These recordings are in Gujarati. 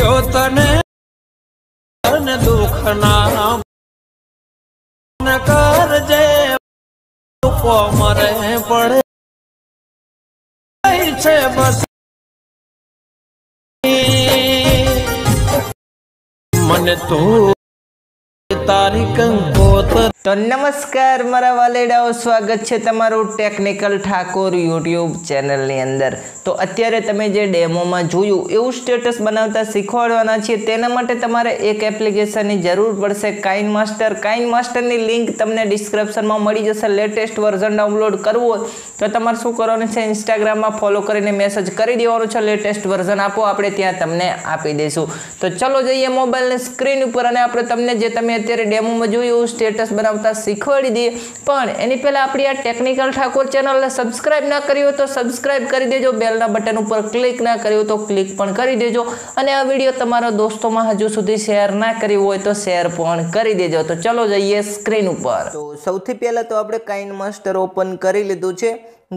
કર્યો તને દુઃખ ના કરજે મરે પડે છે બસ મને તું તારી તો નમસ્કાર મારા વાલેડાઓ સ્વાગત છે તમારું ટેકનિકલ ઠાકોર યુટ્યુબ ચેનલની અંદર તો અત્યારે તમે જે ડેમોમાં જોયું એવું સ્ટેટસ બનાવતા શીખવાડવાના છીએ તેના માટે તમારે એક એપ્લિકેશનની જરૂર પડશે કાઇન માસ્ટર કાઇન માસ્ટરની લિંક તમને ડિસ્ક્રિપ્શનમાં મળી જશે લેટેસ્ટ વર્ઝન ડાઉનલોડ કરવું હોય તો તમારે શું કરવાનું છે ઇન્સ્ટાગ્રામમાં ફોલો કરીને મેસેજ કરી દેવાનું છે લેટેસ્ટ વર્ઝન આપો આપણે ત્યાં તમને આપી દઈશું તો ચલો જઈએ મોબાઈલની સ્ક્રીન ઉપર અને આપણે તમને જે તમે અત્યારે ડેમોમાં જોયું એવું સ્ટેટસ બનાવતા શીખવાડી દઈએ પણ એની પહેલાં આપણી આ ટેકનિકલ ઠાકોર ચેનલને સબસ્ક્રાઈબ ના કરી હોય તો સબસ્ક્રાઈબ કરી દેજો બેલના બટન ઉપર ક્લિક ના કર્યું તો ક્લિક પણ કરી દેજો અને આ વિડીયો તમારા દોસ્તોમાં હજુ સુધી શેર ના કર્યું હોય તો શેર પણ કરી દેજો તો ચલો જઈએ સ્ક્રીન ઉપર તો સૌથી પહેલાં તો આપણે કાઇન માસ્ટર ઓપન કરી લીધું છે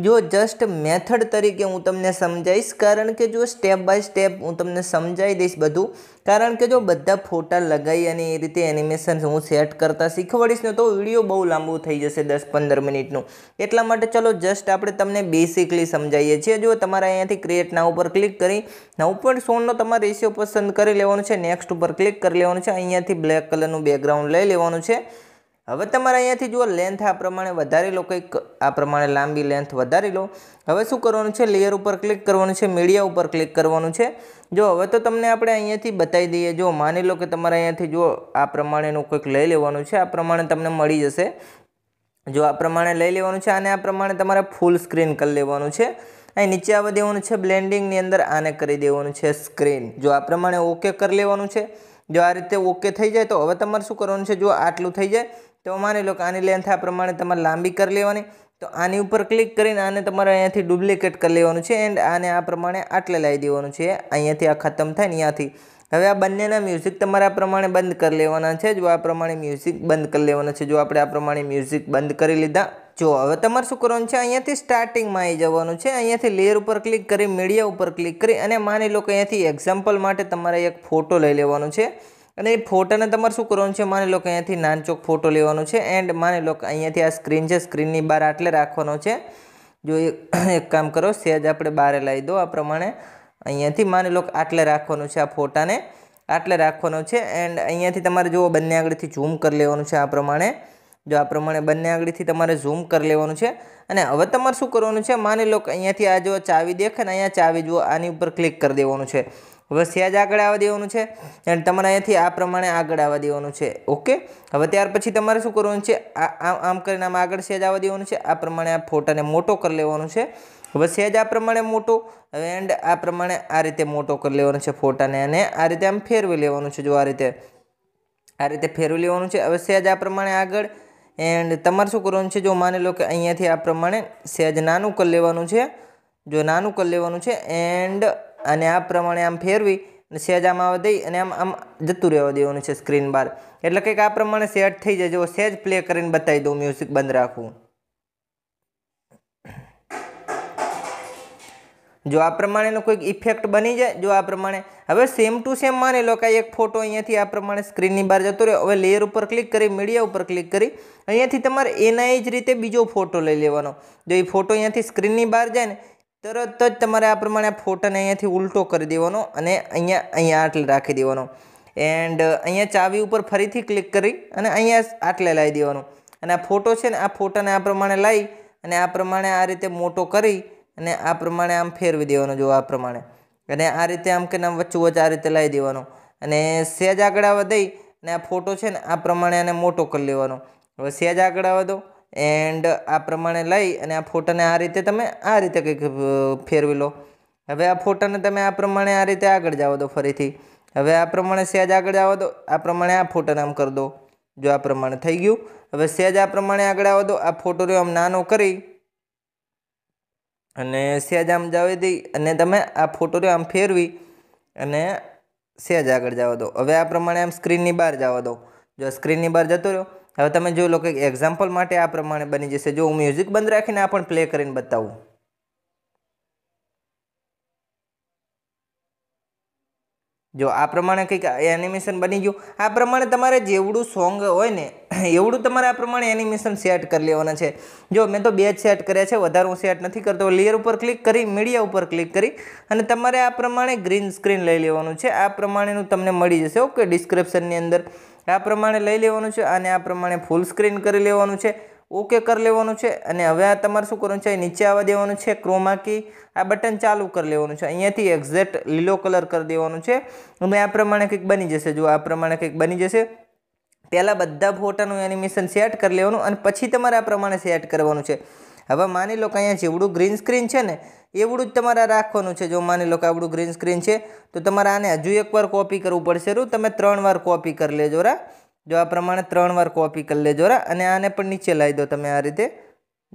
જો જસ્ટ મેથડ તરીકે હું તમને સમજાવીશ કારણ કે જો સ્ટેપ બાય સ્ટેપ હું તમને સમજાવી દઈશ બધું કારણ કે જો બધા ફોટા લગાવી અને એ રીતે એનિમેશન હું સેટ કરતાં શીખવાડીશ ને તો વિડીયો બહુ લાંબુ થઈ જશે દસ પંદર મિનિટનું એટલા માટે ચલો જસ્ટ આપણે તમને બેસિકલી સમજાવીએ છીએ જો તમારે અહીંયાથી ક્રિએટ ના ઉપર ક્લિક કરી નવ પોઈન્ટ સોળનો તમારે રેશિયો પસંદ કરી લેવાનો છે નેક્સ્ટ ઉપર ક્લિક કરી લેવાનું છે અહીંયાથી બ્લેક કલરનું બેકગ્રાઉન્ડ લઈ લેવાનું છે હવે તમારે અહીંયાથી જુઓ લેન્થ આ પ્રમાણે વધારી લો કંઈક આ પ્રમાણે લાંબી લેન્થ વધારી લો હવે શું કરવાનું છે લેયર ઉપર ક્લિક કરવાનું છે મીડિયા ઉપર ક્લિક કરવાનું છે જો હવે તો તમને આપણે અહીંયાથી બતાવી દઈએ જો માની લો કે તમારે અહીંયાથી જુઓ આ પ્રમાણેનું કંઈક લઈ લેવાનું છે આ પ્રમાણે તમને મળી જશે જો આ પ્રમાણે લઈ લેવાનું છે અને આ પ્રમાણે તમારે ફૂલ સ્ક્રીન કરી લેવાનું છે અહીં નીચે આવવા દેવાનું છે બ્લેન્ડિંગની અંદર આને કરી દેવાનું છે સ્ક્રીન જો આ પ્રમાણે ઓકે કરી લેવાનું છે જો આ રીતે ઓકે થઈ જાય તો હવે તમારે શું કરવાનું છે જો આટલું થઈ જાય તો માની લો કે આની લેન્થ આ પ્રમાણે તમારે લાંબી કરી લેવાની તો આની ઉપર ક્લિક કરીને આને તમારે અહીંયાથી ડુપ્લિકેટ કરી લેવાનું છે એન્ડ આને આ પ્રમાણે આટલે લાવી દેવાનું છે અહીંયાથી આ ખતમ થાય ને અહીંયાથી હવે આ બંનેના મ્યુઝિક તમારે આ પ્રમાણે બંધ કરી લેવાના છે જો આ પ્રમાણે મ્યુઝિક બંધ કરી લેવાના છે જો આપણે આ પ્રમાણે મ્યુઝિક બંધ કરી લીધા જો હવે તમારે શું કરવાનું છે અહીંયાથી સ્ટાર્ટિંગમાં આવી જવાનું છે અહીંયાથી લેયર ઉપર ક્લિક કરી મીડિયા ઉપર ક્લિક કરી અને માની લો કે અહીંયાથી એક્ઝામ્પલ માટે તમારે એક ફોટો લઈ લેવાનો છે અને એ ફોટાને તમારે શું કરવાનું છે માની લો કે અહીંયાથી નાનચોક ફોટો લેવાનો છે એન્ડ માની લો કે અહીંયાથી આ સ્ક્રીન છે સ્ક્રીનની બહાર આટલે રાખવાનો છે જો એક કામ કરો સહેજ આપણે બહાર લાવી દો આ પ્રમાણે અહીંયાથી માની લો કે આટલે રાખવાનું છે આ ફોટાને આટલે રાખવાનો છે એન્ડ અહીંયાથી તમારે જુઓ બંને આગળથી ઝૂમ કરી લેવાનું છે આ પ્રમાણે જો આ પ્રમાણે બંને આંગળીથી તમારે ઝૂમ કરી લેવાનું છે અને હવે તમારે શું કરવાનું છે માની લો કે અહીંયાથી આ જો ચાવી દેખે ને અહીંયા ચાવી જુઓ આની ઉપર ક્લિક કરી દેવાનું છે હવે સહેજ આગળ આવવા દેવાનું છે અને તમારે અહીંયાથી આ પ્રમાણે આગળ આવવા દેવાનું છે ઓકે હવે ત્યાર પછી તમારે શું કરવાનું છે આ આમ કરીને આમ આગળ સહેજ આવવા દેવાનું છે આ પ્રમાણે આ ફોટાને મોટો કરી લેવાનું છે હવે સહેજ આ પ્રમાણે મોટો એન્ડ આ પ્રમાણે આ રીતે મોટો કરી લેવાનો છે ફોટાને અને આ રીતે આમ ફેરવી લેવાનું છે જો આ રીતે આ રીતે ફેરવી લેવાનું છે હવે સહેજ આ પ્રમાણે આગળ એન્ડ તમારે શું કરવાનું છે જો માની લો કે અહીંયાથી આ પ્રમાણે સહેજ નાનું કરી લેવાનું છે જો નાનું કરી લેવાનું છે એન્ડ અને આ પ્રમાણે આમ ફેરવી અને સહેજ આમ આવવા દઈ અને આમ આમ જતું રહેવા દેવાનું છે સ્ક્રીન બાર એટલે કંઈક આ પ્રમાણે સેટ થઈ જાય જો સહેજ પ્લે કરીને બતાવી દઉં મ્યુઝિક બંધ રાખવું જો આ પ્રમાણેનો કોઈક ઇફેક્ટ બની જાય જો આ પ્રમાણે હવે સેમ ટુ સેમ માની લો કે એક ફોટો અહીંયાથી આ પ્રમાણે સ્ક્રીનની બહાર જતો રહ્યો હવે લેયર ઉપર ક્લિક કરી મીડિયા ઉપર ક્લિક કરી અહીંયાથી તમારે એના જ રીતે બીજો ફોટો લઈ લેવાનો જો એ ફોટો અહીંયાથી સ્ક્રીનની બહાર જાય ને તરત જ તમારે આ પ્રમાણે ફોટાને અહીંયાથી ઉલટો કરી દેવાનો અને અહીંયા અહીંયા આટલે રાખી દેવાનો એન્ડ અહીંયા ચાવી ઉપર ફરીથી ક્લિક કરી અને અહીંયા આટલે લાવી દેવાનો અને આ ફોટો છે ને આ ફોટાને આ પ્રમાણે લાવી અને આ પ્રમાણે આ રીતે મોટો કરી અને આ પ્રમાણે આમ ફેરવી દેવાનો જો આ પ્રમાણે અને આ રીતે આમ કે આમ વચ્ચે વચ્ચે આ રીતે લાવી દેવાનો અને સેજ આગળ આવવા દઈ અને આ ફોટો છે ને આ પ્રમાણે આને મોટો કરી લેવાનો હવે સેજ આગળ આવવા દો એન્ડ આ પ્રમાણે લઈ અને આ ફોટાને આ રીતે તમે આ રીતે કંઈક ફેરવી લો હવે આ ફોટાને તમે આ પ્રમાણે આ રીતે આગળ જાઓ દો ફરીથી હવે આ પ્રમાણે સેજ આગળ આવો દો આ પ્રમાણે આ ફોટાને આમ કરી દો જો આ પ્રમાણે થઈ ગયું હવે સહેજ આ પ્રમાણે આગળ આવો દો આ ફોટો રહ્યો આમ નાનો કરી અને સહેજ આમ જવા દઈ અને તમે આ ફોટોને આમ ફેરવી અને સહેજ આગળ જવા દો હવે આ પ્રમાણે આમ સ્ક્રીનની બહાર જવા દો જો સ્ક્રીનની બહાર જતો રહ્યો હવે તમે જોઈ લો કે એક્ઝામ્પલ માટે આ પ્રમાણે બની જશે જો હું મ્યુઝિક બંધ રાખીને આ પણ પ્લે કરીને બતાવું જો આ પ્રમાણે કંઈક એનિમેશન બની ગયું આ પ્રમાણે તમારે જેવડું સોંગ હોય ને એવડું તમારે આ પ્રમાણે એનિમેશન સેટ કરી લેવાના છે જો મેં તો બે જ સેટ કર્યા છે વધારે હું સેટ નથી કરતો લેયર ઉપર ક્લિક કરી મીડિયા ઉપર ક્લિક કરી અને તમારે આ પ્રમાણે ગ્રીન સ્ક્રીન લઈ લેવાનું છે આ પ્રમાણેનું તમને મળી જશે ઓકે ડિસ્ક્રિપ્શનની અંદર આ પ્રમાણે લઈ લેવાનું છે અને આ પ્રમાણે ફૂલ સ્ક્રીન કરી લેવાનું છે ઓકે કરી લેવાનું છે અને હવે આ તમારે શું કરવાનું છે નીચે આવવા દેવાનું છે ક્રોમાકી આ બટન ચાલુ કરી લેવાનું છે અહીંયાથી એક્ઝેક્ટ લીલો કલર કરી દેવાનું છે અને આ પ્રમાણે કંઈક બની જશે જો આ પ્રમાણે કંઈક બની જશે પહેલાં બધા ફોટાનું એનિમેશન સેટ કરી લેવાનું અને પછી તમારે આ પ્રમાણે સેટ કરવાનું છે હવે માની લો કે અહીંયા જેવડું ગ્રીન સ્ક્રીન છે ને એવડું જ તમારે રાખવાનું છે જો માની લો કે આવડું ગ્રીન સ્ક્રીન છે તો તમારે આને હજુ એકવાર કોપી કરવું પડશે રૂ તમે ત્રણ વાર કોપી કરી લેજો રા જો આ પ્રમાણે ત્રણ વાર કોપી કરી લેજો અને આને પણ નીચે લાવી દો તમે આ રીતે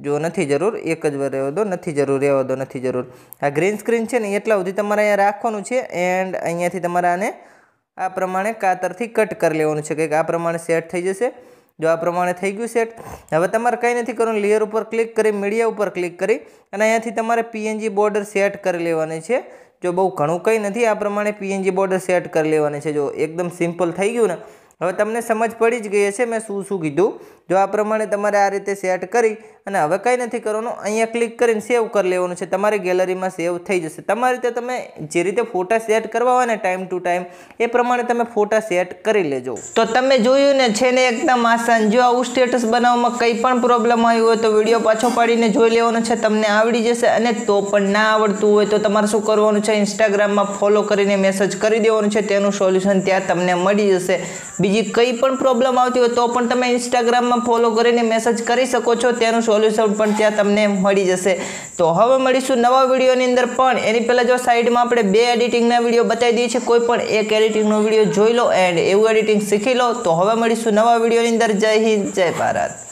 જો નથી જરૂર એક જ વાર રહેવા દો નથી જરૂર રહેવા દો નથી જરૂર આ ગ્રીન સ્ક્રીન છે ને એટલા સુધી તમારે અહીંયા રાખવાનું છે એન્ડ અહીંયાથી તમારે આને આ પ્રમાણે કાતરથી કટ કરી લેવાનું છે કંઈક આ પ્રમાણે સેટ થઈ જશે જો આ પ્રમાણે થઈ ગયું સેટ હવે તમારે કંઈ નથી કરવાનું લેયર ઉપર ક્લિક કરી મીડિયા ઉપર ક્લિક કરી અને અહીંયાથી તમારે પીએનજી બોર્ડર સેટ કરી લેવાની છે જો બહુ ઘણું કંઈ નથી આ પ્રમાણે પીએનજી બોર્ડર સેટ કરી લેવાની છે જો એકદમ સિમ્પલ થઈ ગયું ને હવે તમને સમજ પડી જ ગઈ હશે મેં શું શું કીધું જો આ પ્રમાણે તમારે આ રીતે સેટ કરી અને હવે કંઈ નથી કરવાનું અહીંયા ક્લિક કરીને સેવ કરી લેવાનું છે તમારી ગેલેરીમાં સેવ થઈ જશે તમારી રીતે તમે જે રીતે ફોટા સેટ કરવા હોય ને ટાઈમ ટુ ટાઈમ એ પ્રમાણે તમે ફોટા સેટ કરી લેજો તો તમે જોયું ને છે ને એકદમ આસાન જો આવું સ્ટેટસ બનાવવામાં કંઈ પણ પ્રોબ્લેમ આવ્યું હોય તો વિડીયો પાછો પાડીને જોઈ લેવાનો છે તમને આવડી જશે અને તો પણ ના આવડતું હોય તો તમારે શું કરવાનું છે ઇન્સ્ટાગ્રામમાં ફોલો કરીને મેસેજ કરી દેવાનું છે તેનું સોલ્યુશન ત્યાં તમને મળી જશે બીજી કંઈ પણ પ્રોબ્લેમ આવતી હોય તો પણ તમે ઇન્સ્ટાગ્રામમાં ફોલો કરીને મેસેજ કરી શકો છો તેનું સોલ્યુશન પણ ત્યાં તમને મળી જશે તો હવે મળીશું નવા વિડીયોની અંદર પણ એની પહેલાં જો સાઈડમાં આપણે બે એડિટિંગના વિડીયો બતાવી દઈએ છીએ કોઈ પણ એક એડિટિંગનો વિડીયો જોઈ લો એન્ડ એવું એડિટિંગ શીખી લો તો હવે મળીશું નવા વિડીયોની અંદર જય હિન્દ જય ભારત